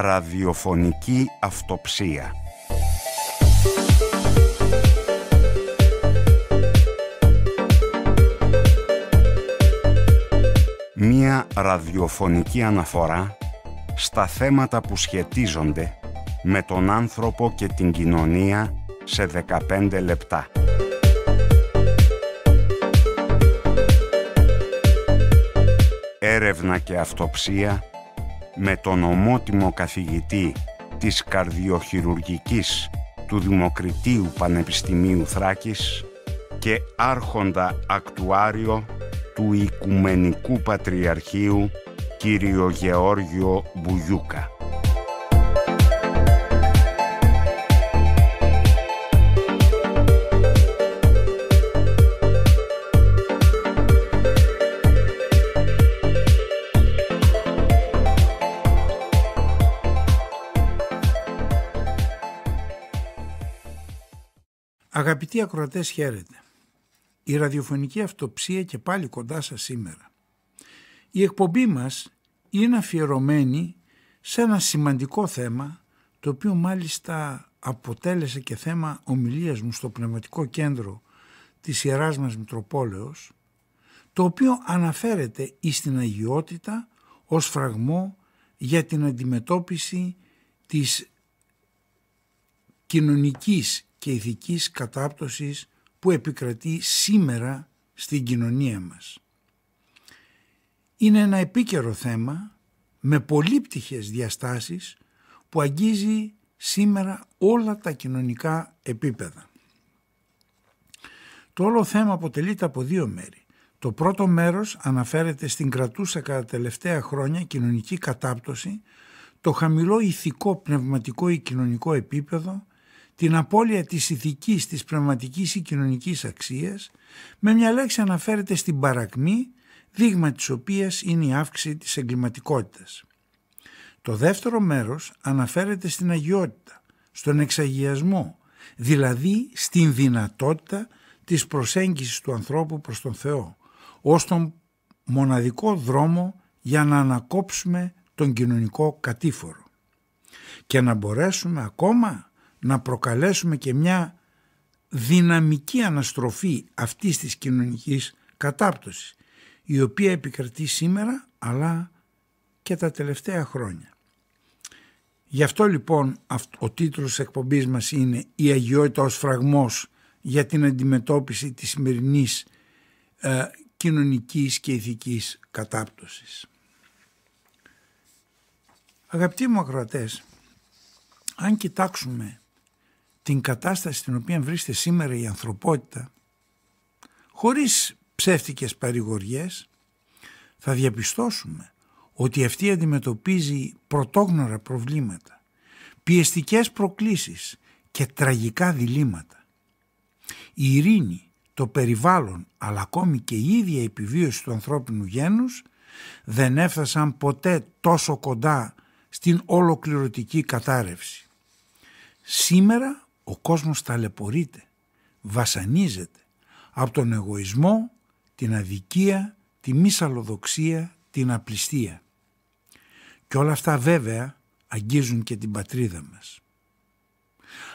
ραδιοφωνική αυτοψία. Μία ραδιοφωνική αναφορά στα θέματα που σχετίζονται με τον άνθρωπο και την κοινωνία σε 15 λεπτά. Έρευνα και αυτοψία με τον ομότιμο καθηγητή της καρδιοχειρουργικής του Δημοκριτίου Πανεπιστημίου Θράκης και άρχοντα ακτουάριο του Οικουμενικού Πατριαρχείου κύριο Γεώργιο Μπουγιούκα. Αγαπητοί ακροατές χαίρετε. Η ραδιοφωνική αυτοψία και πάλι κοντά σας σήμερα. Η εκπομπή μας είναι αφιερωμένη σε ένα σημαντικό θέμα το οποίο μάλιστα αποτέλεσε και θέμα ομιλίας μου στο Πνευματικό Κέντρο της Ιεράς μας Μητροπόλεως το οποίο αναφέρεται εις την αγιότητα ως φραγμό για την αντιμετώπιση της κοινωνικής και ηθικής κατάπτωσης που επικρατεί σήμερα στην κοινωνία μας. Είναι ένα επίκαιρο θέμα με πολύπτυχες διαστάσεις που αγγίζει σήμερα όλα τα κοινωνικά επίπεδα. Το όλο θέμα αποτελείται από δύο μέρη. Το πρώτο μέρος αναφέρεται στην κρατούσα κατά τελευταία χρόνια κοινωνική κατάπτωση, το χαμηλό ηθικό, πνευματικό ή κοινωνικό επίπεδο, την απώλεια της ηθικής, της πνευματικής ή κοινωνικής αξίας, με μια λέξη αναφέρεται στην παρακμή, δείγμα της οποίας είναι η αύξηση της εγκληματικότητας. Το δεύτερο μέρος αναφέρεται στην αγιότητα, στον εξαγιασμό, δηλαδή στην δυνατότητα της προσέγγισης του ανθρώπου προς τον Θεό, ως τον μοναδικό δρόμο για να ανακόψουμε τον κοινωνικό κατήφορο και να μπορέσουμε ακόμα να προκαλέσουμε και μια δυναμική αναστροφή αυτής της κοινωνικής κατάπτωσης η οποία επικρατεί σήμερα αλλά και τα τελευταία χρόνια. Γι' αυτό λοιπόν ο τίτλος της εκπομπής μας είναι «Η αγιότητα ως φραγμός για την αντιμετώπιση της σημερινής ε, κοινωνικής και ηθικής κατάπτωσης». Αγαπητοί μου ακροατές, αν κοιτάξουμε την κατάσταση στην οποία βρίσκεται σήμερα η ανθρωπότητα χωρίς ψεύτικες παρηγοριές θα διαπιστώσουμε ότι αυτή αντιμετωπίζει πρωτόγνωρα προβλήματα, πιεστικές προκλήσεις και τραγικά διλήμματα. Η ειρήνη, το περιβάλλον αλλά ακόμη και η ίδια επιβίωση του ανθρώπινου γένους δεν έφτασαν ποτέ τόσο κοντά στην ολοκληρωτική κατάρρευση. Σήμερα ο κόσμος ταλαιπωρείται, βασανίζεται από τον εγωισμό, την αδικία, τη μισαλοδοξία, την απληστία. Και όλα αυτά βέβαια αγγίζουν και την πατρίδα μας.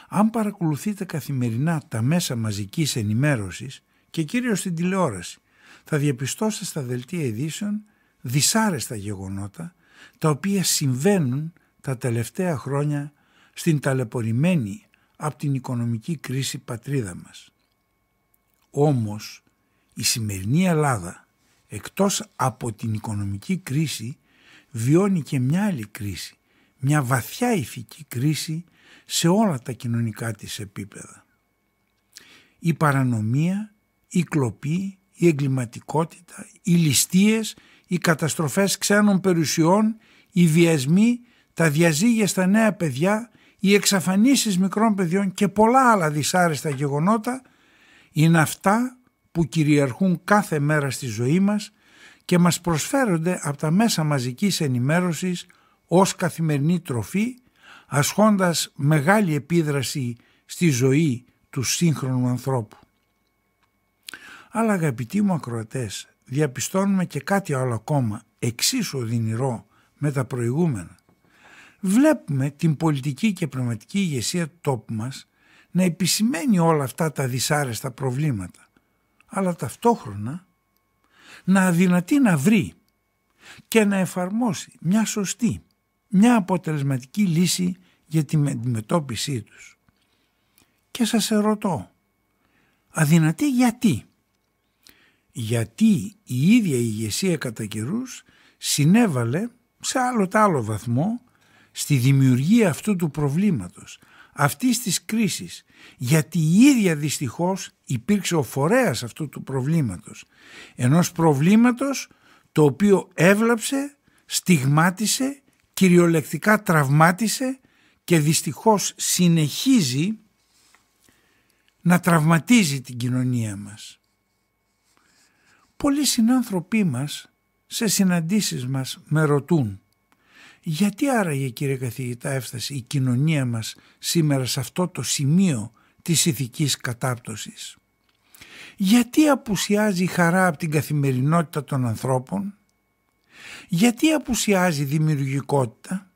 Αν παρακολουθείτε καθημερινά τα μέσα μαζικής ενημέρωσης και κυρίως την τηλεόραση, θα διαπιστώσετε στα δελτία ειδήσεων δυσάρεστα γεγονότα τα οποία συμβαίνουν τα τελευταία χρόνια στην ταλαιπωρημένη από την οικονομική κρίση πατρίδα μας. Όμως η σημερινή Ελλάδα εκτός από την οικονομική κρίση βιώνει και μια άλλη κρίση, μια βαθιά ηθική κρίση σε όλα τα κοινωνικά της επίπεδα. Η παρανομία, η κλοπή, η εγκληματικότητα, οι ληστείες, οι καταστροφές ξένων περιουσιών, οι βιασμοί, τα διαζύγια στα νέα παιδιά, οι εξαφανίσεις μικρών παιδιών και πολλά άλλα δυσάρεστα γεγονότα είναι αυτά που κυριαρχούν κάθε μέρα στη ζωή μας και μας προσφέρονται από τα μέσα μαζικής ενημέρωσης ως καθημερινή τροφή ασχώντας μεγάλη επίδραση στη ζωή του σύγχρονου ανθρώπου. Αλλά αγαπητοί μου ακροατές, διαπιστώνουμε και κάτι άλλο ακόμα εξίσου οδυνηρό με τα προηγούμενα βλέπουμε την πολιτική και πραγματική ηγεσία του τόπου μας να επισημαίνει όλα αυτά τα δυσάρεστα προβλήματα, αλλά ταυτόχρονα να αδυνατεί να βρει και να εφαρμόσει μια σωστή, μια αποτελεσματική λύση για την αντιμετώπιση τους. Και σας ερωτώ, αδυνατεί γιατί. Γιατί η ίδια ηγεσία κατά καιρούς συνέβαλε σε άλλο τ' άλλο βαθμό στη δημιουργία αυτού του προβλήματος, αυτής της κρίσης, γιατί η ίδια δυστυχώς υπήρξε ο φορέας αυτού του προβλήματος, ενός προβλήματος το οποίο έβλαψε, στιγμάτισε, κυριολεκτικά τραυμάτισε και δυστυχώς συνεχίζει να τραυματίζει την κοινωνία μας. Πολλοί συνάνθρωποι μας σε συναντήσεις μας με ρωτούν γιατί άραγε κύριε καθηγητά έφτασε η κοινωνία μας σήμερα σε αυτό το σημείο της ηθικής κατάπτωσης. Γιατί απουσιάζει η χαρά από την καθημερινότητα των ανθρώπων. Γιατί απουσιάζει η δημιουργικότητα.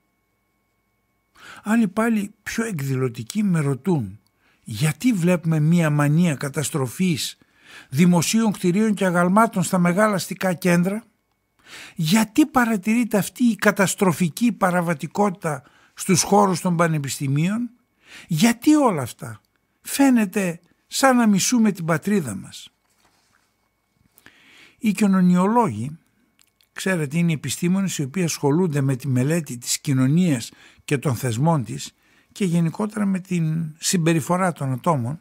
Άλλοι πάλι πιο εκδηλωτικοί με ρωτούν γιατί βλέπουμε μία μανία καταστροφής δημοσίων κτηρίων και αγαλμάτων στα μεγάλα αστικά κέντρα γιατί παρατηρείται αυτή η καταστροφική παραβατικότητα στους χώρους των πανεπιστημίων, γιατί όλα αυτά φαίνεται σαν να μισούμε την πατρίδα μας. Οι κοινωνιολόγοι, ξέρετε είναι οι επιστήμονες οι οποίοι ασχολούνται με τη μελέτη της κοινωνίας και των θεσμών της και γενικότερα με την συμπεριφορά των ατόμων,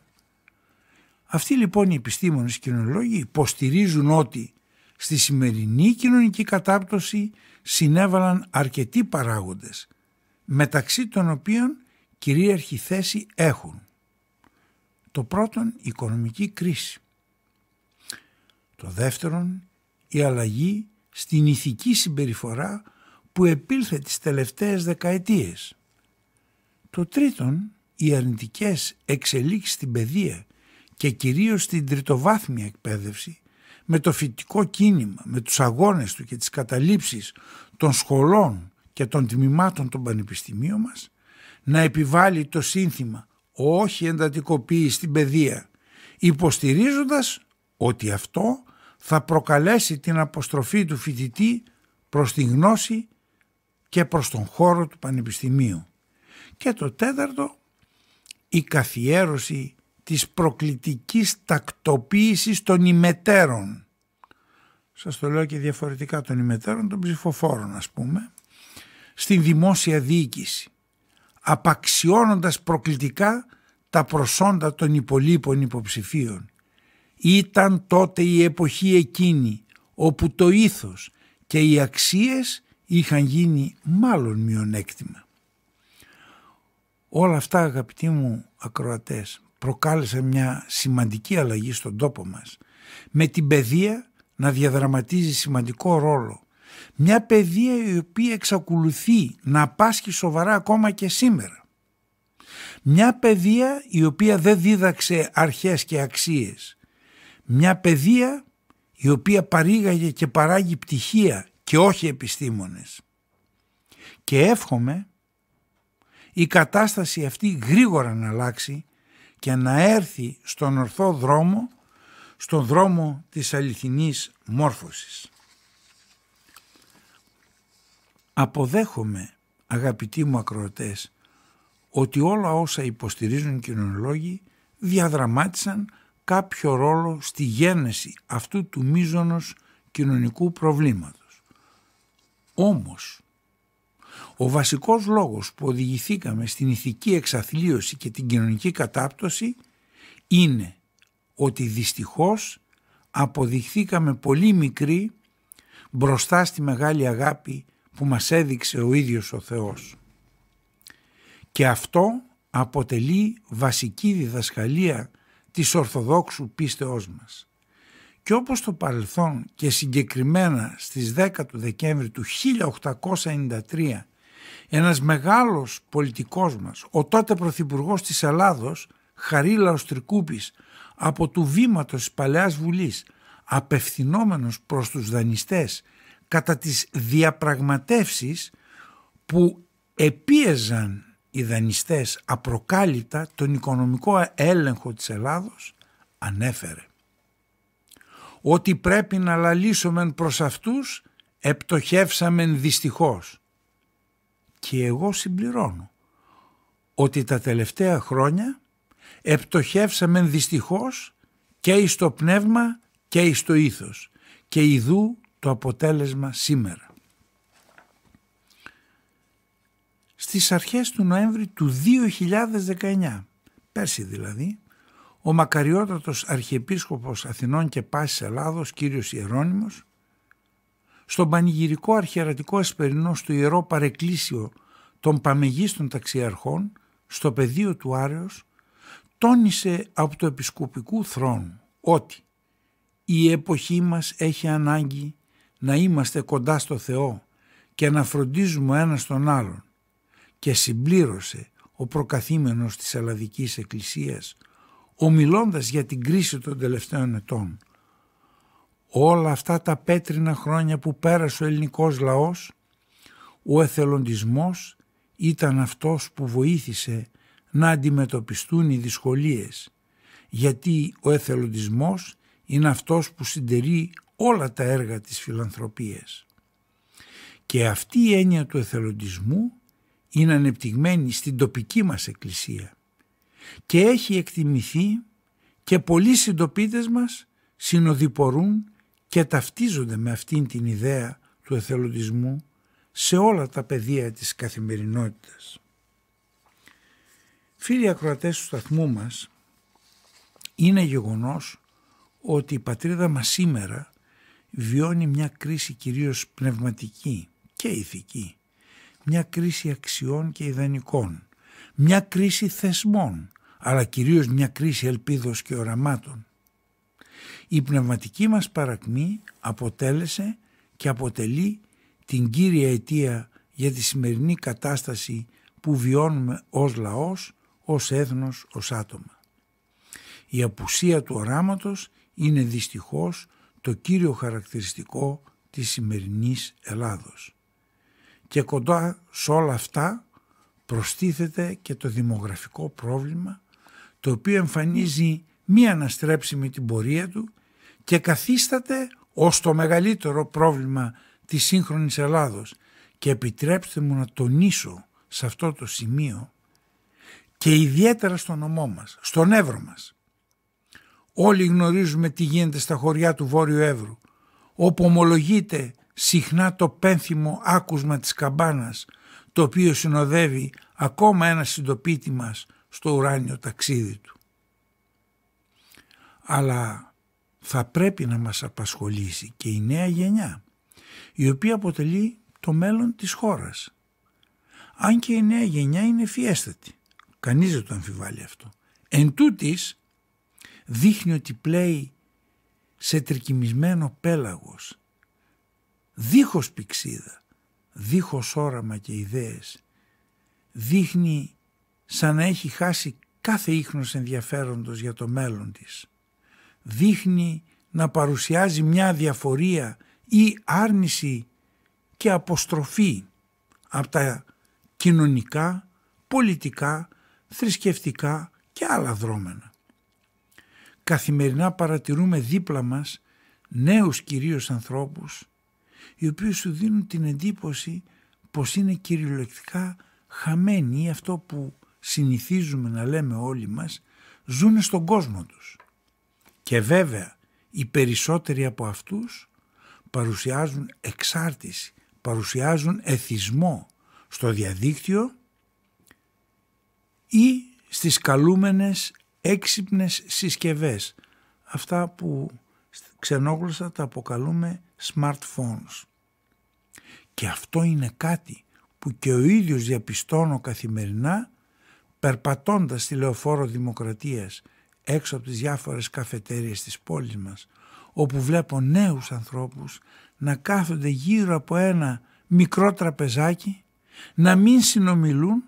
αυτοί λοιπόν οι επιστήμονες και οι κοινωνιολόγοι υποστηρίζουν ότι Στη σημερινή κοινωνική κατάπτωση συνέβαλαν αρκετοί παράγοντες, μεταξύ των οποίων κυρίαρχη θέση έχουν. Το πρώτον, η οικονομική κρίση. Το δεύτερον, η αλλαγή στην ηθική συμπεριφορά που επήλθε τις τελευταίες δεκαετίες. Το τρίτον, οι αρνητικές εξελίξεις στην παιδεία και κυρίως στην τριτοβάθμια εκπαίδευση με το φοιτικό κίνημα, με τους αγώνες του και τις καταλήψεις των σχολών και των τμήματων των πανεπιστημίων μας, να επιβάλλει το σύνθημα «Όχι εντατικοποίηση στην παιδεία», υποστηρίζοντας ότι αυτό θα προκαλέσει την αποστροφή του φοιτητή προς τη γνώση και προς τον χώρο του πανεπιστημίου. Και το τέταρτο, η καθιέρωση της προκλητικής τακτοποίησης των ημετέρων. Σας το λέω και διαφορετικά των ημετέρων των ψηφοφόρων ας πούμε. Στην δημόσια διοίκηση. Απαξιώνοντας προκλητικά τα προσόντα των υπολείπων υποψηφίων. Ήταν τότε η εποχή εκείνη όπου το ήθος και οι αξίες είχαν γίνει μάλλον μειονέκτημα. Όλα αυτά αγαπητοί μου ακροατές προκάλεσε μια σημαντική αλλαγή στον τόπο μας. Με την παιδεία να διαδραματίζει σημαντικό ρόλο. Μια παιδεία η οποία εξακολουθεί να πάσχει σοβαρά ακόμα και σήμερα. Μια παιδεία η οποία δεν δίδαξε αρχές και αξίες. Μια παιδεία η οποία παρήγαγε και παράγει πτυχία και όχι επιστήμονες. Και εύχομαι η κατάσταση αυτή γρήγορα να αλλάξει και να έρθει στον ορθό δρόμο, στον δρόμο της αληθινής μόρφωσης. Αποδέχομαι, αγαπητοί μου ακροατές, ότι όλα όσα υποστηρίζουν οι κοινωνιολόγοι διαδραμάτισαν κάποιο ρόλο στη γένεση αυτού του μίζωνος κοινωνικού προβλήματος. Όμως, ο βασικός λόγος που οδηγηθήκαμε στην ηθική εξαθλίωση και την κοινωνική κατάπτωση είναι ότι δυστυχώς αποδειχθήκαμε πολύ μικροί μπροστά στη μεγάλη αγάπη που μας έδειξε ο ίδιος ο Θεός. Και αυτό αποτελεί βασική διδασκαλία της Ορθοδόξου πίστεώς μας. Και όπως το παρελθόν και συγκεκριμένα στις 10 του Δεκέμβρη του 1893 ένας μεγάλος πολιτικός μας, ο τότε Πρωθυπουργός της Ελλάδος, Χαρίλαος Τρικούπης, από του βήματος της Παλαιάς Βουλής, απευθυνόμενος προς τους δανειστές κατά τις διαπραγματεύσεις που επίεζαν οι δανειστές απροκάλυπτα τον οικονομικό έλεγχο της Ελλάδος, ανέφερε ότι πρέπει να λαλήσουμε προς αυτούς, επτοχεύσαμεν δυστυχώς και εγώ συμπληρώνω ότι τα τελευταία χρόνια επτοχεύσαμε δυστυχώς και στο πνεύμα και στο ήθος και ειδού το αποτέλεσμα σήμερα. Στις αρχές του Νοέμβρη του 2019, πέρσι δηλαδή, ο μακαριότατος Αρχιεπίσκοπος Αθηνών και Πάσης Ελλάδος, κύριος Ιερώνυμος, στον πανηγυρικό αρχαιρατικό ασπερινό στο Ιερό Παρεκκλήσιο των Παμεγίστων Ταξιαρχών, στο πεδίο του Άρεος, τόνισε από το επισκοπικού θρόνου ότι «Η εποχή μας έχει ανάγκη να είμαστε κοντά στο Θεό και να φροντίζουμε ένας τον άλλον» και συμπλήρωσε ο προκαθήμενος της Ελλαδικής Εκκλησίας ομιλώντας για την κρίση των τελευταίων ετών – όλα αυτά τα πέτρινα χρόνια που πέρασε ο ελληνικός λαός, ο εθελοντισμός ήταν αυτός που βοήθησε να αντιμετωπιστούν οι δυσκολίες, γιατί ο εθελοντισμός είναι αυτός που συντερεί όλα τα έργα της φιλανθρωπίας. Και αυτή η έννοια του εθελοντισμού είναι ανεπτυγμένη στην τοπική μας εκκλησία και έχει εκτιμηθεί και πολλοί συντοπίτες μας συνοδοιπορούν και ταυτίζονται με αυτήν την ιδέα του εθελοντισμού σε όλα τα πεδία της καθημερινότητας. Φίλοι ακροατές του σταθμού μας, είναι γεγονός ότι η πατρίδα μας σήμερα βιώνει μια κρίση κυρίως πνευματική και ηθική, μια κρίση αξιών και ιδανικών, μια κρίση θεσμών, αλλά κυρίως μια κρίση ελπίδος και οραμάτων, η πνευματική μας παρακμή αποτέλεσε και αποτελεί την κύρια αιτία για τη σημερινή κατάσταση που βιώνουμε ως λαός, ως έθνος, ως άτομα. Η απουσία του οράματος είναι δυστυχώς το κύριο χαρακτηριστικό της σημερινής Ελλάδος. Και κοντά σε όλα αυτά προστίθεται και το δημογραφικό πρόβλημα το οποίο εμφανίζει μη αναστρέψιμη την πορεία του και καθίσταται ως το μεγαλύτερο πρόβλημα της σύγχρονης Ελλάδος και επιτρέψτε μου να τονίσω σε αυτό το σημείο και ιδιαίτερα στον νομό μας, στον Εύρο μας. Όλοι γνωρίζουμε τι γίνεται στα χωριά του Βόρειου Εύρου, όπου ομολογείται συχνά το πένθυμο άκουσμα της καμπάνας, το οποίο συνοδεύει ακόμα ένα συντοπίτη μας στο ουράνιο ταξίδι του. Αλλά θα πρέπει να μας απασχολήσει και η νέα γενιά, η οποία αποτελεί το μέλλον της χώρας. Αν και η νέα γενιά είναι φιέστατη, κανείς δεν το αμφιβάλλει αυτό. Εν τούτης, δείχνει ότι πλέει σε τρικυμισμένο πέλαγος, δίχως πηξίδα, δίχως όραμα και ιδέες, δείχνει σαν να έχει χάσει κάθε ίχνος ενδιαφέροντος για το μέλλον της δείχνει να παρουσιάζει μια διαφορία ή άρνηση και αποστροφή από τα κοινωνικά, πολιτικά, θρησκευτικά και άλλα δρόμενα. Καθημερινά παρατηρούμε δίπλα μας νέους κυρίως ανθρώπους οι οποίοι σου δίνουν την εντύπωση πως είναι κυριολεκτικά χαμένοι ή αυτό που συνηθίζουμε να λέμε όλοι μας ζουν στον κόσμο τους. Και βέβαια οι περισσότεροι από αυτούς παρουσιάζουν εξάρτηση, παρουσιάζουν εθισμό στο διαδίκτυο ή στις καλούμενες έξυπνες συσκευές. Αυτά που ξενόγλωσσα τα αποκαλούμε smartphones. Και αυτό είναι κάτι που και ο ίδιος διαπιστώνω καθημερινά περπατώντας στη λεωφόρο δημοκρατίας έξω από τις διάφορες καφετέριες της πόλης μας όπου βλέπω νέους ανθρώπους να κάθονται γύρω από ένα μικρό τραπεζάκι να μην συνομιλούν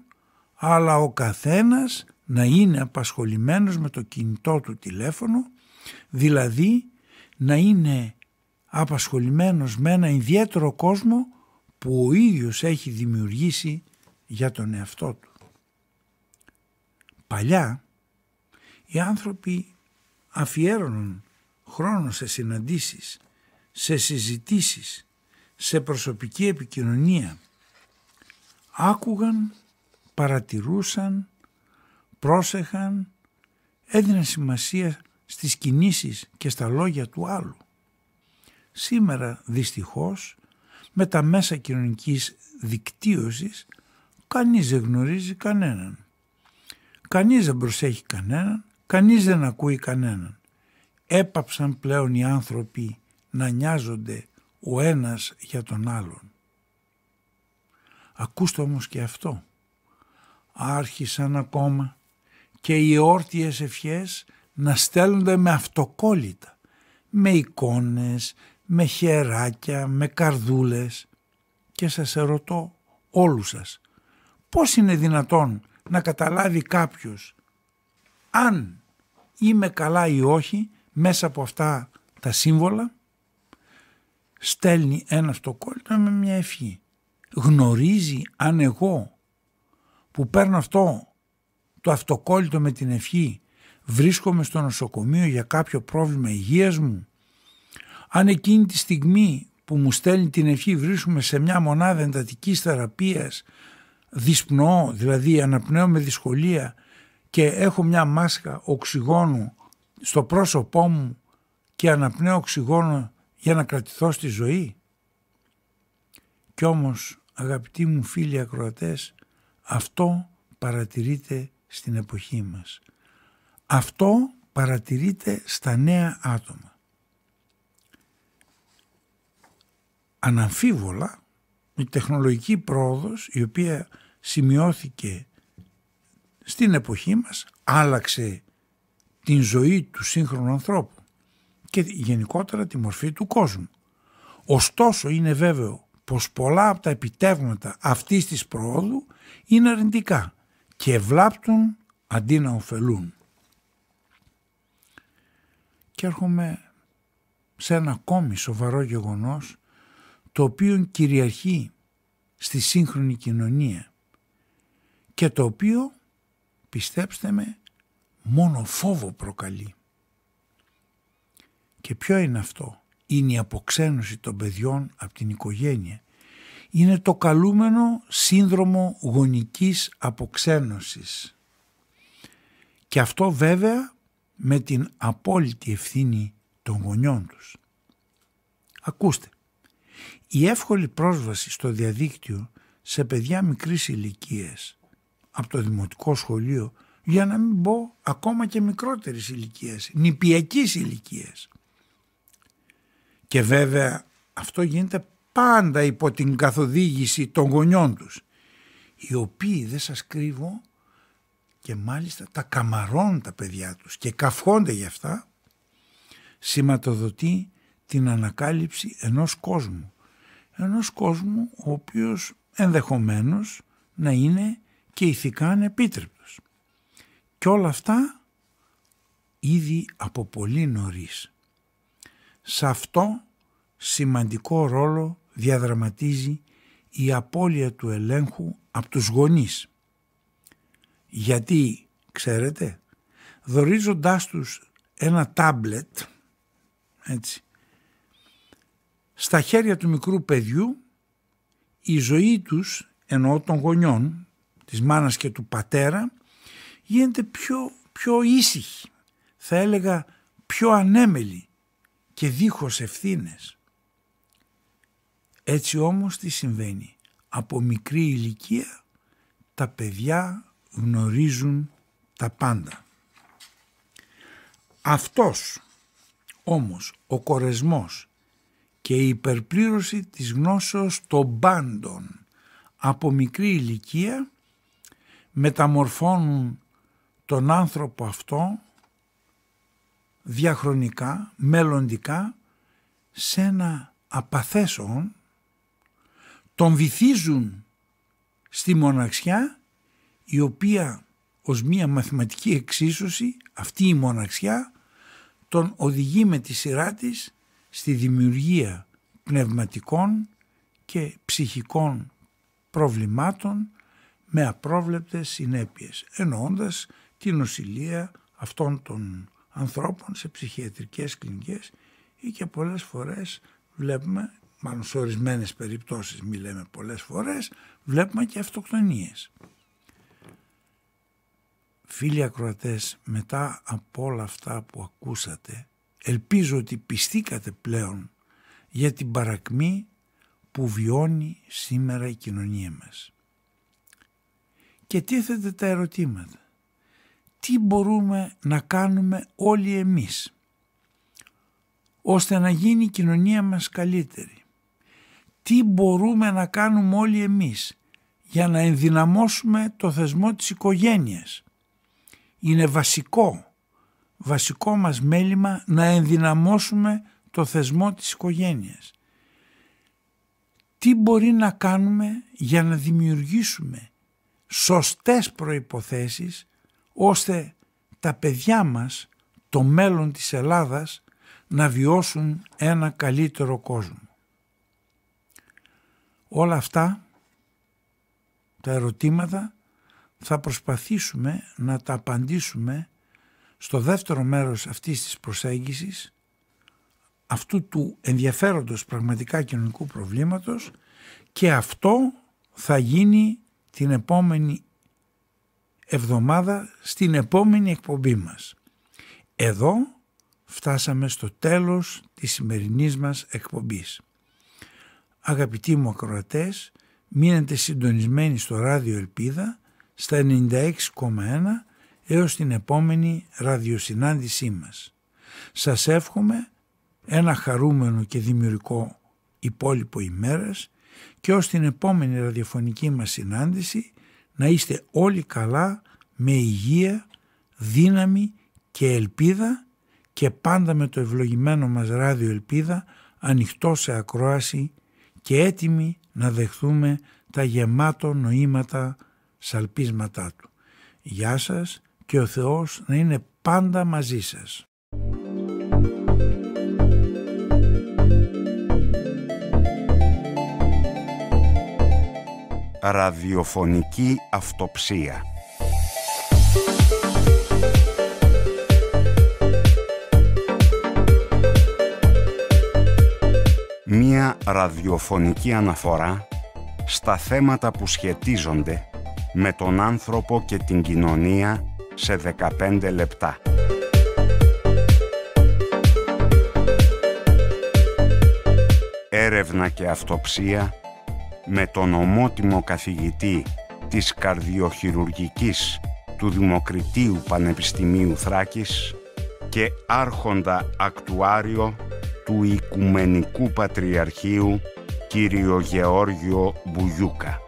αλλά ο καθένας να είναι απασχολημένος με το κινητό του τηλέφωνο δηλαδή να είναι απασχολημένος με ένα ιδιαίτερο κόσμο που ο ίδιος έχει δημιουργήσει για τον εαυτό του. Παλιά οι άνθρωποι αφιέρωναν χρόνο σε συναντήσεις, σε συζητήσεις, σε προσωπική επικοινωνία. Άκουγαν, παρατηρούσαν, πρόσεχαν, έδιναν σημασία στις κινήσεις και στα λόγια του άλλου. Σήμερα δυστυχώς με τα μέσα κοινωνικής δικτύωσης κανείς δεν γνωρίζει κανέναν. Κανείς δεν προσέχει κανέναν Κανείς δεν ακούει κανέναν. Έπαψαν πλέον οι άνθρωποι να νοιάζονται ο ένας για τον άλλον. Ακούστε όμως και αυτό. Άρχισαν ακόμα και οι όρτιες ευχές να στέλνονται με αυτοκόλλητα, με εικόνες, με χεράκια, με καρδούλες. Και σας ερωτώ όλους σας, πώς είναι δυνατόν να καταλάβει κάποιος αν είμαι καλά ή όχι μέσα από αυτά τα σύμβολα στέλνει ένα στο με μια ευχή. Γνωρίζει αν εγώ που παίρνω αυτό το αυτοκόλλητο με την ευχή βρίσκομαι στο νοσοκομείο για κάποιο πρόβλημα υγείας μου. Αν εκείνη τη στιγμή που μου στέλνει την ευχή βρίσκουμε σε μια μονάδα εντατικής θεραπείας δυσπνοώ, δηλαδή αναπνέω με δυσκολία και έχω μια μάσκα οξυγόνου στο πρόσωπό μου και αναπνέω οξυγόνο για να κρατηθώ στη ζωή. Κι όμως αγαπητοί μου φίλοι ακροατές αυτό παρατηρείται στην εποχή μας. Αυτό παρατηρείται στα νέα άτομα. Αναμφίβολα η τεχνολογική πρόοδος η οποία σημειώθηκε στην εποχή μας άλλαξε την ζωή του σύγχρονου ανθρώπου και γενικότερα τη μορφή του κόσμου. Ωστόσο είναι βέβαιο πως πολλά από τα επιτεύγματα αυτής της προόδου είναι αρνητικά και ευλάπτουν αντί να ωφελούν. Και έρχομαι σε ένα ακόμη σοβαρό γεγονός το οποίο κυριαρχεί στη σύγχρονη κοινωνία και το οποίο πιστέψτε με, μόνο φόβο προκαλεί. Και ποιο είναι αυτό. Είναι η αποξένωση των παιδιών από την οικογένεια. Είναι το καλούμενο σύνδρομο γονικής αποξένωσης. Και αυτό βέβαια με την απόλυτη ευθύνη των γονιών τους. Ακούστε, η εύκολη πρόσβαση στο διαδίκτυο σε παιδιά μικρής ηλικίας από το δημοτικό σχολείο για να μην πω ακόμα και μικρότερης ηλικίας, νηπιακής ηλικίας. Και βέβαια αυτό γίνεται πάντα υπό την καθοδήγηση των γονιών τους, οι οποίοι δεν σας κρύβω και μάλιστα τα καμαρώνουν τα παιδιά τους και καυχόνται γι' αυτά, σηματοδοτεί την ανακάλυψη ενός κόσμου. Ενός κόσμου ο οποίος ενδεχομένως να είναι και ηθικά ανεπίτρεπτος. Και όλα αυτά ήδη από πολύ νωρίς. Σε αυτό σημαντικό ρόλο διαδραματίζει η απώλεια του ελέγχου από τους γονείς. Γιατί, ξέρετε, δορίζοντάς τους ένα τάμπλετ, έτσι, στα χέρια του μικρού παιδιού, η ζωή τους, ενώ των γονιών, της μάνας και του πατέρα γίνεται πιο, πιο ήσυχη, θα έλεγα πιο ανέμελη και δίχως ευθύνες. Έτσι όμως τι συμβαίνει. Από μικρή ηλικία τα παιδιά γνωρίζουν τα πάντα. Αυτός όμως ο κορεσμός και η υπερπλήρωση της γνώσεως των πάντων από μικρή ηλικία μεταμορφώνουν τον άνθρωπο αυτό διαχρονικά, μελλοντικά σε ένα απαθέσον, τον βυθίζουν στη μοναξιά η οποία ως μία μαθηματική εξίσωση αυτή η μοναξιά τον οδηγεί με τη σειρά της στη δημιουργία πνευματικών και ψυχικών προβλημάτων με απρόβλεπτες συνέπειες, εννοώντας την νοσηλεία αυτών των ανθρώπων σε ψυχιατρικές κλινικές ή και πολλές φορές βλέπουμε, μάλλον σε ορισμένες περιπτώσεις Μιλάμε πολλές φορές, βλέπουμε και αυτοκτονίες. Φίλοι ακροατές, μετά από όλα αυτά που ακούσατε, ελπίζω ότι πιστήκατε πλέον για την παρακμή που βιώνει σήμερα η κοινωνία μας και τίθεται τα ερωτήματα. Τι μπορούμε να κάνουμε όλοι εμείς ώστε να γίνει η κοινωνία μας καλύτερη. Τι μπορούμε να κάνουμε όλοι εμείς για να ενδυναμώσουμε το θεσμό της οικογένειας. Είναι βασικό, βασικό μας μέλημα να ενδυναμώσουμε το θεσμό της οικογένειας. Τι μπορεί να κάνουμε για να δημιουργήσουμε σωστές προϋποθέσεις ώστε τα παιδιά μας, το μέλλον της Ελλάδας, να βιώσουν ένα καλύτερο κόσμο. Όλα αυτά τα ερωτήματα θα προσπαθήσουμε να τα απαντήσουμε στο δεύτερο μέρος αυτής της προσέγγισης αυτού του ενδιαφέροντος πραγματικά κοινωνικού προβλήματος και αυτό θα γίνει την επόμενη εβδομάδα στην επόμενη εκπομπή μας. Εδώ φτάσαμε στο τέλος της σημερινής μας εκπομπής. Αγαπητοί μου ακροατές, μείνετε συντονισμένοι στο ράδιο Ελπίδα στα 96,1 έως την επόμενη ραδιοσυνάντησή μας. Σας εύχομαι ένα χαρούμενο και δημιουργικό υπόλοιπο ημέρας και ως την επόμενη ραδιοφωνική μας συνάντηση να είστε όλοι καλά, με υγεία, δύναμη και ελπίδα και πάντα με το ευλογημένο μας ράδιο ελπίδα ανοιχτό σε ακρόαση και έτοιμοι να δεχθούμε τα γεμάτο νοήματα σαλπίσματά του. Γεια σας και ο Θεός να είναι πάντα μαζί σας. ραδιοφωνική αυτοψία. Μία ραδιοφωνική αναφορά στα θέματα που σχετίζονται με τον άνθρωπο και την κοινωνία σε 15 λεπτά. Έρευνα και αυτοψία με τον ομότιμο καθηγητή της καρδιοχειρουργικής του Δημοκριτίου Πανεπιστημίου Θράκης και άρχοντα ακτουάριο του Οικουμενικού Πατριαρχείου κύριο Γεώργιο Μπουγιούκα.